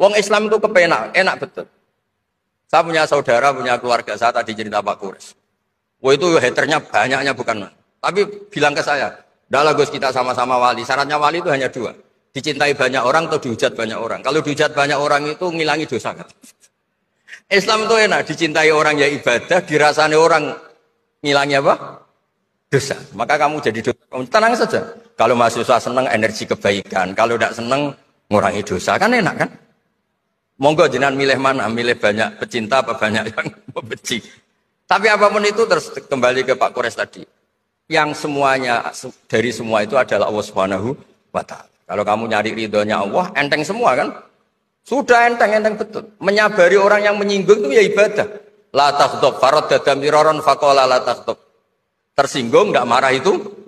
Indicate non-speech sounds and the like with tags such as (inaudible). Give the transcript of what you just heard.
Wong Islam itu kepenak, enak betul. Saya punya saudara, punya keluarga saya tadi cerita Pak Kuris. Wah itu haternya banyaknya bukan. Tapi bilang ke saya, dalam Gus kita sama-sama wali. Syaratnya wali itu hanya dua. Dicintai banyak orang atau dihujat banyak orang. Kalau dihujat banyak orang itu ngilangi dosa kan. (laughs) Islam itu enak, dicintai orang ya ibadah, dirasani orang ngilangi apa? Dosa. Maka kamu jadi dosa. tenang saja. Kalau mahasiswa senang energi kebaikan, kalau tidak senang ngurangi dosa kan enak kan? Monggo jenengan milih mana? Milih banyak pecinta apa banyak yang (laughs) membenci? Tapi apapun itu terus kembali ke Pak Kores tadi. Yang semuanya dari semua itu adalah Allah Subhanahu wa taala. Kalau kamu nyari ridhonya Allah, enteng semua kan? Sudah enteng-enteng betul. Menyabari orang yang menyinggung itu ya ibadah. La tahtub, farad dadam faqala la tahtub. Tersinggung enggak marah itu